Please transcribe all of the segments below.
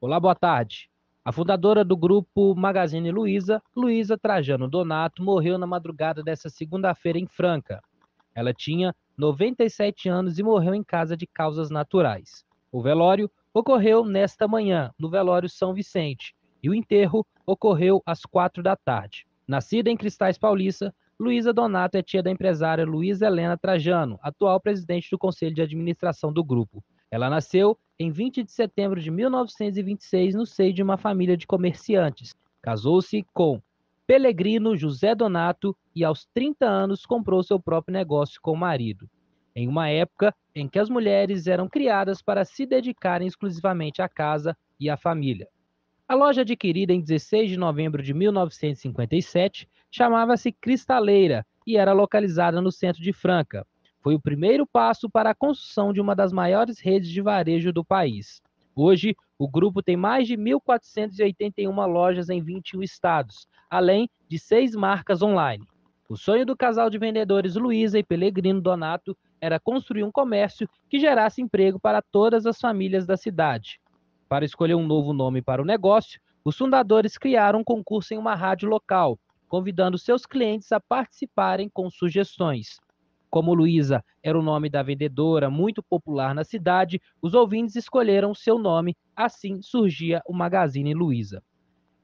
Olá, boa tarde. A fundadora do grupo Magazine Luiza, Luiza Trajano Donato, morreu na madrugada desta segunda-feira em Franca. Ela tinha 97 anos e morreu em casa de causas naturais. O velório ocorreu nesta manhã, no velório São Vicente, e o enterro ocorreu às quatro da tarde. Nascida em Cristais Paulista, Luísa Donato é tia da empresária Luísa Helena Trajano, atual presidente do Conselho de Administração do grupo. Ela nasceu em 20 de setembro de 1926 no seio de uma família de comerciantes. Casou-se com Pelegrino José Donato e aos 30 anos comprou seu próprio negócio com o marido. Em uma época em que as mulheres eram criadas para se dedicarem exclusivamente à casa e à família. A loja adquirida em 16 de novembro de 1957 chamava-se Cristaleira e era localizada no centro de Franca. Foi o primeiro passo para a construção de uma das maiores redes de varejo do país. Hoje, o grupo tem mais de 1.481 lojas em 21 estados, além de seis marcas online. O sonho do casal de vendedores Luísa e Pelegrino Donato era construir um comércio que gerasse emprego para todas as famílias da cidade. Para escolher um novo nome para o negócio, os fundadores criaram um concurso em uma rádio local, convidando seus clientes a participarem com sugestões. Como Luísa era o nome da vendedora muito popular na cidade, os ouvintes escolheram seu nome, assim surgia o Magazine Luísa.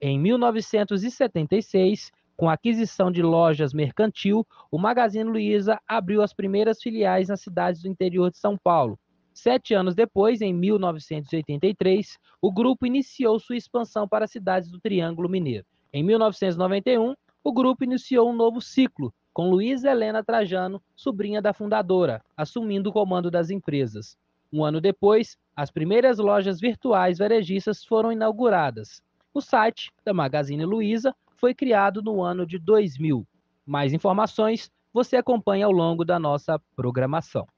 Em 1976, com a aquisição de lojas mercantil, o Magazine Luiza abriu as primeiras filiais nas cidades do interior de São Paulo. Sete anos depois, em 1983, o grupo iniciou sua expansão para as cidades do Triângulo Mineiro. Em 1991, o grupo iniciou um novo ciclo, com Luísa Helena Trajano, sobrinha da fundadora, assumindo o comando das empresas. Um ano depois, as primeiras lojas virtuais varejistas foram inauguradas. O site da Magazine Luiza foi criado no ano de 2000. Mais informações você acompanha ao longo da nossa programação.